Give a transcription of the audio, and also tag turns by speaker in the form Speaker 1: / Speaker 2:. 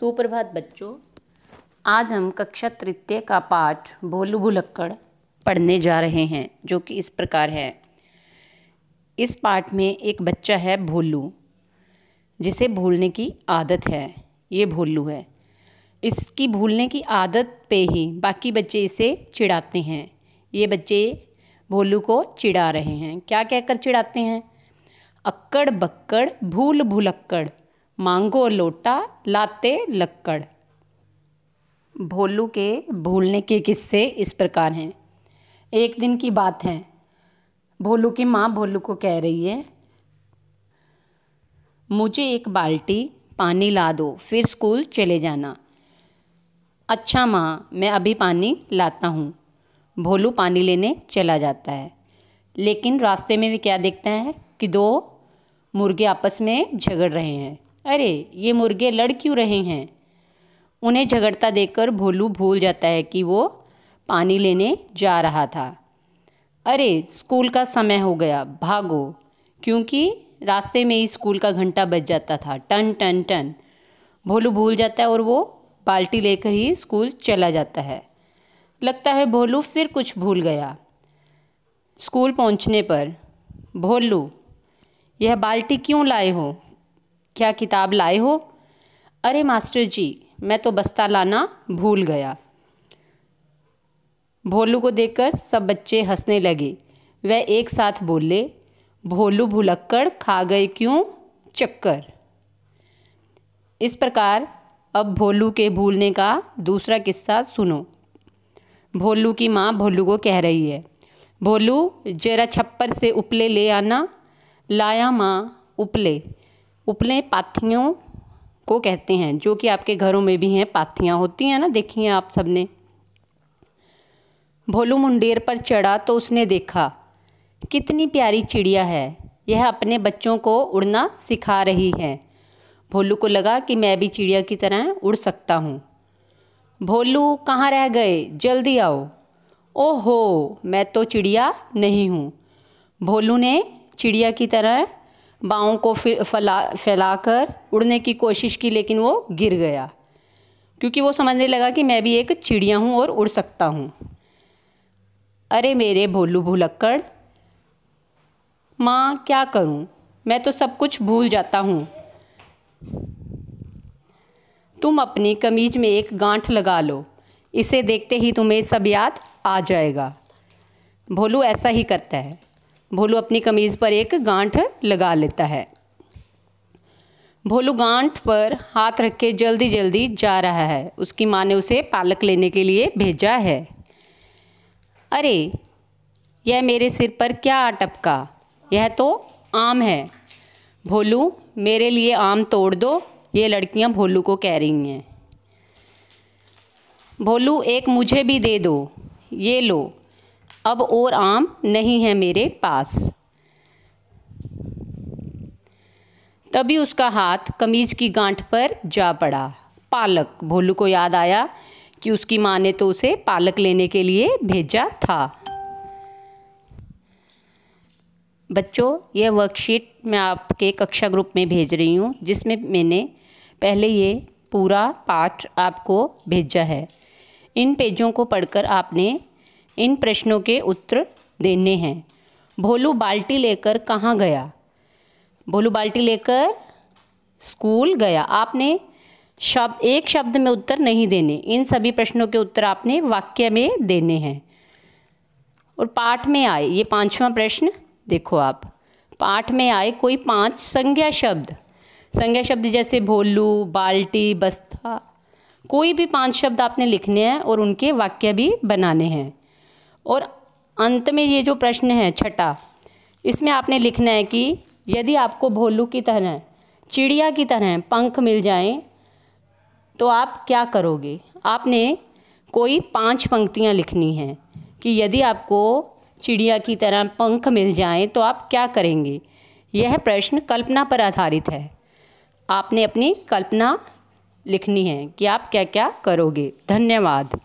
Speaker 1: सुप्रभात बच्चों आज हम कक्षा तृतीय का पाठ भोलू भुलक्कड़ पढ़ने जा रहे हैं जो कि इस प्रकार है इस पाठ में एक बच्चा है भोलू जिसे भूलने की आदत है ये भोलू है इसकी भूलने की आदत पे ही बाकी बच्चे इसे चिढ़ाते हैं ये बच्चे भोलू को चिढ़ा रहे हैं क्या कहकर चिढ़ाते हैं अक्कड़ बक्कड़ भूल भुलक्कड़ मांगो लोटा लाते लक्कड़ भोलू के भूलने के किस्से इस प्रकार हैं एक दिन की बात है भोलू की माँ भोलू को कह रही है मुझे एक बाल्टी पानी ला दो फिर स्कूल चले जाना अच्छा माँ मैं अभी पानी लाता हूँ भोलू पानी लेने चला जाता है लेकिन रास्ते में भी क्या देखता है कि दो मुर्गे आपस में झगड़ रहे हैं अरे ये मुर्गे लड़ क्यों रहे हैं उन्हें झगड़ता देखकर भोलू भूल जाता है कि वो पानी लेने जा रहा था अरे स्कूल का समय हो गया भागो क्योंकि रास्ते में ही स्कूल का घंटा बज जाता था टन टन टन भोलू भूल जाता है और वो बाल्टी लेकर ही स्कूल चला जाता है लगता है भोलू फिर कुछ भूल गया स्कूल पहुंचने पर भोलू यह बाल्टी क्यों लाए हो क्या किताब लाए हो अरे मास्टर जी मैं तो बस्ता लाना भूल गया भोलू को देखकर सब बच्चे हंसने लगे वह एक साथ बोले भोलू भुलक्कड़ खा गए क्यों चक्कर इस प्रकार अब भोलू के भूलने का दूसरा किस्सा सुनो भोलू की माँ भोलू को कह रही है भोलू जरा छप्पर से उपले ले आना लाया माँ उपले उपले पाथियों को कहते हैं जो कि आपके घरों में भी हैं पाथियाँ होती हैं ना देखी हैं आप सबने भोलू मुंडेर पर चढ़ा तो उसने देखा कितनी प्यारी चिड़िया है यह अपने बच्चों को उड़ना सिखा रही है भोलू को लगा कि मैं भी चिड़िया की तरह उड़ सकता हूँ भोलू कहाँ रह गए जल्दी आओ ओहो मैं तो चिड़िया नहीं हूँ भोलू ने चिड़िया की तरह बाहों को फैला फैलाकर उड़ने की कोशिश की लेकिन वो गिर गया क्योंकि वो समझने लगा कि मैं भी एक चिड़िया हूँ और उड़ सकता हूँ अरे मेरे भोलू भुलक्कड़ माँ क्या करूँ मैं तो सब कुछ भूल जाता हूँ तुम अपनी कमीज में एक गांठ लगा लो इसे देखते ही तुम्हें सब याद आ जाएगा भोलू ऐसा ही करता है भोलू अपनी कमीज़ पर एक गांठ लगा लेता है भोलू गांठ पर हाथ रख के जल्दी जल्दी जा रहा है उसकी माँ ने उसे पालक लेने के लिए भेजा है अरे यह मेरे सिर पर क्या टपका यह तो आम है भोलू मेरे लिए आम तोड़ दो ये लड़कियाँ भोलू को कह रही हैं भोलू एक मुझे भी दे दो ये लो अब और आम नहीं है मेरे पास तभी उसका हाथ कमीज की गांठ पर जा पड़ा पालक भोलू को याद आया कि उसकी माँ ने तो उसे पालक लेने के लिए भेजा था बच्चों यह वर्कशीट मैं आपके कक्षा ग्रुप में भेज रही हूँ जिसमें मैंने पहले ये पूरा पाठ आपको भेजा है इन पेजों को पढ़कर आपने इन प्रश्नों के उत्तर देने हैं भोलू बाल्टी लेकर कहाँ गया भोलू बाल्टी लेकर स्कूल गया आपने शब्द एक शब्द में उत्तर नहीं देने इन सभी प्रश्नों के उत्तर आपने वाक्य में देने हैं और पाठ में आए ये पांचवा प्रश्न देखो आप पाठ में आए कोई पांच संज्ञा शब्द संज्ञा शब्द जैसे भोलू बाल्टी बस्ता कोई भी पांच शब्द आपने लिखने हैं और उनके वाक्य भी बनाने हैं और अंत में ये जो प्रश्न है छठा इसमें आपने लिखना है कि यदि आपको भोलू की तरह चिड़िया की तरह पंख मिल जाएं तो आप क्या करोगे आपने कोई पांच पंक्तियां लिखनी हैं कि यदि आपको चिड़िया की तरह पंख मिल जाएं तो आप क्या करेंगे यह प्रश्न कल्पना पर आधारित है आपने अपनी कल्पना लिखनी है कि आप क्या क्या करोगे धन्यवाद